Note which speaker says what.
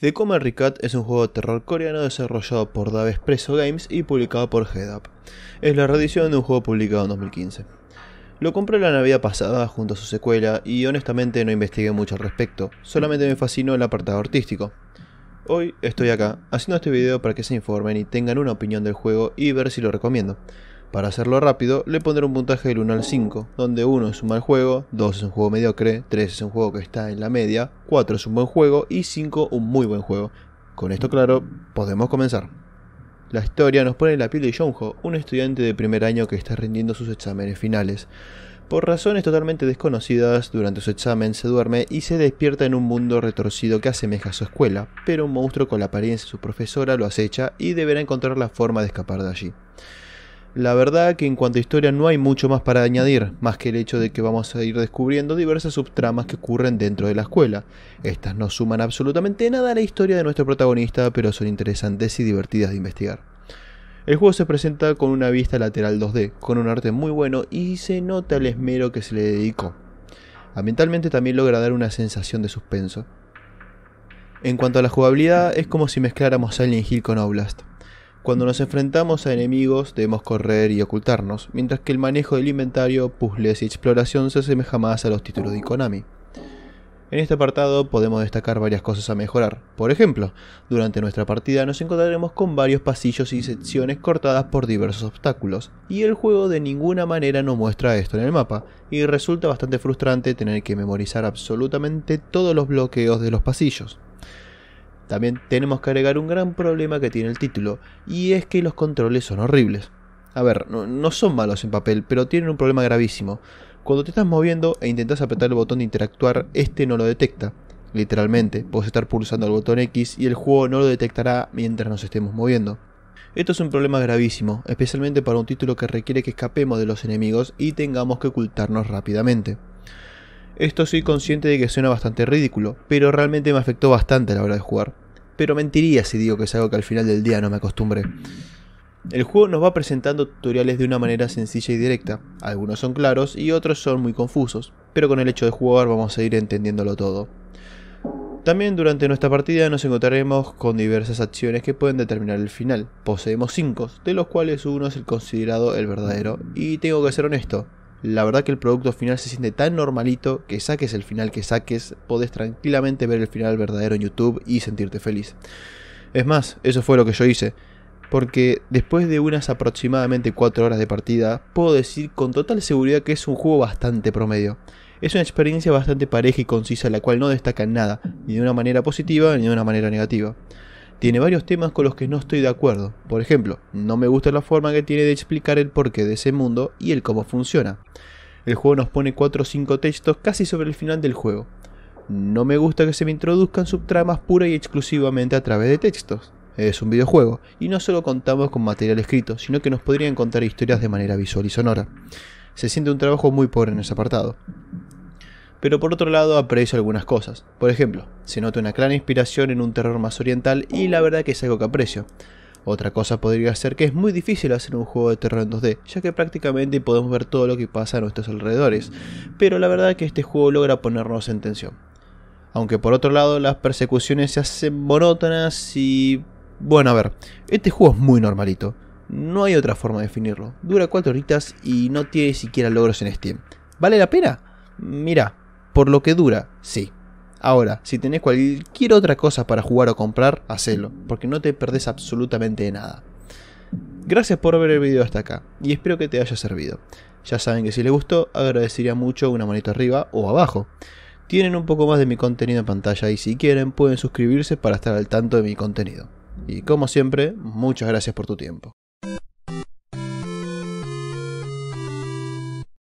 Speaker 1: The Coma es un juego de terror coreano desarrollado por Dave Espresso Games y publicado por Headup. Es la reedición de un juego publicado en 2015. Lo compré la Navidad pasada junto a su secuela y honestamente no investigué mucho al respecto, solamente me fascinó el apartado artístico. Hoy estoy acá haciendo este video para que se informen y tengan una opinión del juego y ver si lo recomiendo. Para hacerlo rápido, le pondré un puntaje del 1 al 5, donde 1 es un mal juego, 2 es un juego mediocre, 3 es un juego que está en la media, 4 es un buen juego y 5 un muy buen juego. Con esto claro, podemos comenzar. La historia nos pone en la piel de Jongho, un estudiante de primer año que está rindiendo sus exámenes finales. Por razones totalmente desconocidas, durante su examen se duerme y se despierta en un mundo retorcido que asemeja a su escuela, pero un monstruo con la apariencia de su profesora lo acecha y deberá encontrar la forma de escapar de allí. La verdad que en cuanto a historia no hay mucho más para añadir, más que el hecho de que vamos a ir descubriendo diversas subtramas que ocurren dentro de la escuela. Estas no suman absolutamente nada a la historia de nuestro protagonista, pero son interesantes y divertidas de investigar. El juego se presenta con una vista lateral 2D, con un arte muy bueno y se nota el esmero que se le dedicó. Ambientalmente también logra dar una sensación de suspenso. En cuanto a la jugabilidad, es como si mezcláramos Silent Hill con Oblast. Cuando nos enfrentamos a enemigos debemos correr y ocultarnos, mientras que el manejo del inventario, puzzles y exploración se asemeja más a los títulos de Konami. En este apartado podemos destacar varias cosas a mejorar. Por ejemplo, durante nuestra partida nos encontraremos con varios pasillos y secciones cortadas por diversos obstáculos, y el juego de ninguna manera nos muestra esto en el mapa, y resulta bastante frustrante tener que memorizar absolutamente todos los bloqueos de los pasillos. También tenemos que agregar un gran problema que tiene el título, y es que los controles son horribles. A ver, no, son malos en papel, pero tienen un problema gravísimo. Cuando te estás moviendo e intentas apretar el botón de interactuar, este no lo detecta. Literalmente, puedes estar pulsando el botón X y el juego no lo detectará mientras nos estemos moviendo. Esto es un problema gravísimo, especialmente para un título que requiere que escapemos de los enemigos y tengamos que ocultarnos rápidamente. Esto soy consciente de que suena bastante ridículo, pero realmente me afectó bastante a la hora de jugar. Pero mentiría si digo que es algo que al final del día no me acostumbré. El juego nos va presentando tutoriales de una manera sencilla y directa. Algunos son claros y otros son muy confusos, pero con el hecho de jugar vamos a ir entendiéndolo todo. También durante nuestra partida nos encontraremos con diversas acciones que pueden determinar el final. Poseemos 5, de los cuales uno es el considerado el verdadero, y tengo que ser honesto, la verdad que el producto final se siente tan normalito que saques el final que saques, podés tranquilamente ver el final verdadero en YouTube y sentirte feliz. Es más, eso fue lo que yo hice, porque después de unas aproximadamente 4 horas de partida, puedo decir con total seguridad que es un juego bastante promedio. Es una experiencia bastante pareja y concisa, la cual no destaca en nada, ni de una manera positiva ni de una manera negativa tiene varios temas con los que no estoy de acuerdo. Por ejemplo, no me gusta la forma que tiene de explicar el porqué de ese mundo y el cómo funciona. El juego nos pone 4 o 5 textos casi sobre el final del juego. No me gusta que se me introduzcan subtramas pura y exclusivamente a través de textos. Es un videojuego, y no solo contamos con material escrito, sino que nos podrían contar historias de manera visual y sonora. Se siente un trabajo muy pobre en ese apartado pero por otro lado aprecio algunas cosas. Por ejemplo, se nota una clara inspiración en un terror más oriental y la verdad que es algo que aprecio. Otra cosa podría ser que es muy difícil hacer un juego de terror en 2D, ya que prácticamente podemos ver todo lo que pasa a nuestros alrededores, pero la verdad que este juego logra ponernos en tensión. Aunque por otro lado las persecuciones se hacen monótonas y... Bueno, a ver, este juego es muy normalito. No hay otra forma de definirlo. Dura 4 horitas y no tiene siquiera logros en Steam. ¿Vale la pena? Mira, por lo que dura, sí. Ahora, si tenés cualquier otra cosa para jugar o comprar, hacelo, porque no te perdés absolutamente nada. Gracias por ver el video hasta acá, y espero que te haya servido. Ya saben que si les gustó, agradecería mucho una manito arriba o abajo. Tienen un poco más de mi contenido en pantalla y si quieren pueden suscribirse para estar al tanto de mi contenido. Y como siempre, muchas gracias por tu tiempo.